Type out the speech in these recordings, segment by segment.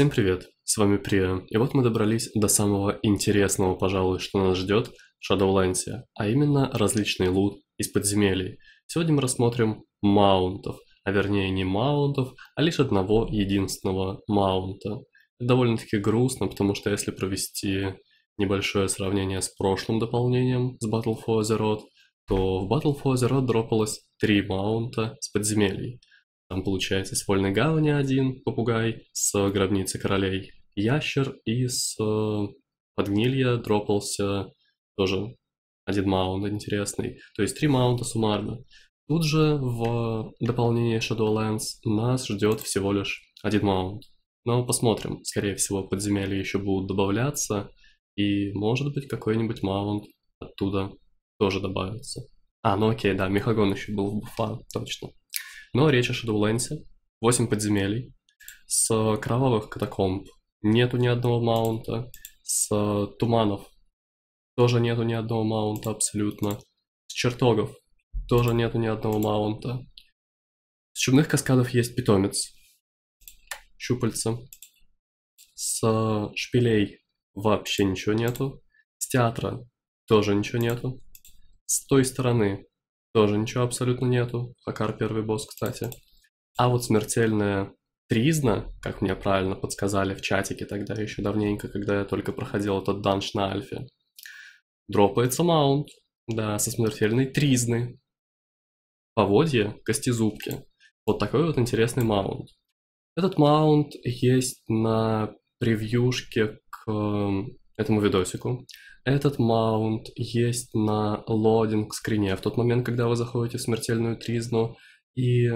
Всем привет, с вами Прия, и вот мы добрались до самого интересного, пожалуй, что нас ждет в Shadowlands, а именно различный лут из подземелий. Сегодня мы рассмотрим маунтов, а вернее не маунтов, а лишь одного единственного маунта. Это довольно-таки грустно, потому что если провести небольшое сравнение с прошлым дополнением, с Battle for Azeroth, то в Battle for Azeroth дропалось три маунта с подземелий. Там получается с Вольной Гавани один попугай, с Гробницы Королей ящер и с э, подгнилья дропался тоже один маунт интересный. То есть три маунта суммарно. Тут же в дополнение Shadowlands нас ждет всего лишь один маунт. Но посмотрим. Скорее всего, подземелья еще будут добавляться. И, может быть, какой-нибудь маунт оттуда тоже добавится. А, ну окей, да, Мехагон еще был в буфа, точно. Но речь о Shadowlands, 8 подземелий, с кровавых катакомб нету ни одного маунта, с туманов тоже нету ни одного маунта абсолютно, с чертогов тоже нету ни одного маунта. С чумных каскадов есть питомец, щупальца. С шпилей вообще ничего нету. С театра тоже ничего нету. С той стороны тоже ничего абсолютно нету. Хакар первый босс, кстати. А вот смертельная тризна, как мне правильно подсказали в чатике тогда еще давненько, когда я только проходил этот данж на альфе, дропается маунт, да, со смертельной тризны. Поводье, костезубки. Вот такой вот интересный маунт. Этот маунт есть на превьюшке к эм, этому видосику. Этот маунт есть на лодинг-скрине в тот момент, когда вы заходите в смертельную тризну. И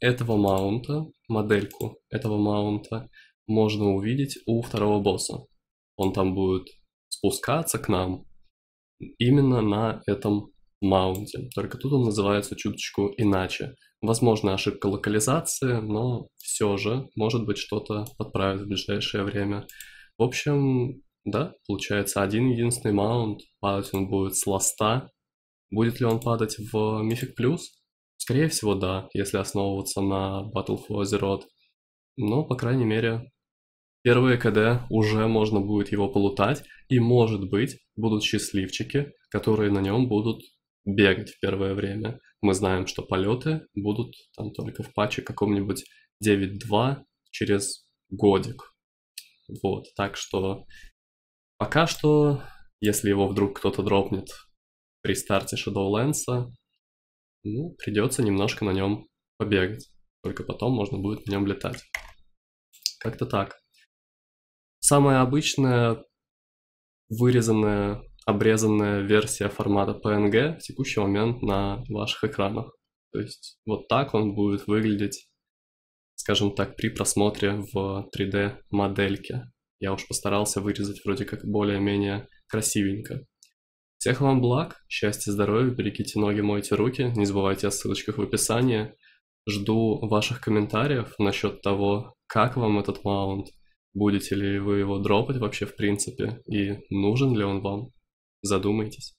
этого маунта, модельку этого маунта, можно увидеть у второго босса. Он там будет спускаться к нам именно на этом маунте. Только тут он называется чуточку иначе. Возможно, ошибка локализации, но все же, может быть, что-то подправят в ближайшее время. В общем, да, получается один единственный маунт, падать он будет с ласта. Будет ли он падать в Мифик Плюс? Скорее всего, да, если основываться на Battle for Azeroth. Но, по крайней мере, первые КД уже можно будет его полутать, и, может быть, будут счастливчики, которые на нем будут бегать в первое время. Мы знаем, что полеты будут там только в патче каком-нибудь 9.2 через годик. Вот, так что Пока что, если его вдруг кто-то дропнет при старте Shadowlands, ну, придется немножко на нем побегать. Только потом можно будет на нем летать. Как-то так. Самая обычная вырезанная, обрезанная версия формата PNG в текущий момент на ваших экранах. То есть вот так он будет выглядеть, скажем так, при просмотре в 3D-модельке. Я уж постарался вырезать вроде как более-менее красивенько. Всех вам благ, счастья, здоровья, берегите ноги, мойте руки, не забывайте о ссылочках в описании. Жду ваших комментариев насчет того, как вам этот маунт, будете ли вы его дропать вообще в принципе и нужен ли он вам. Задумайтесь.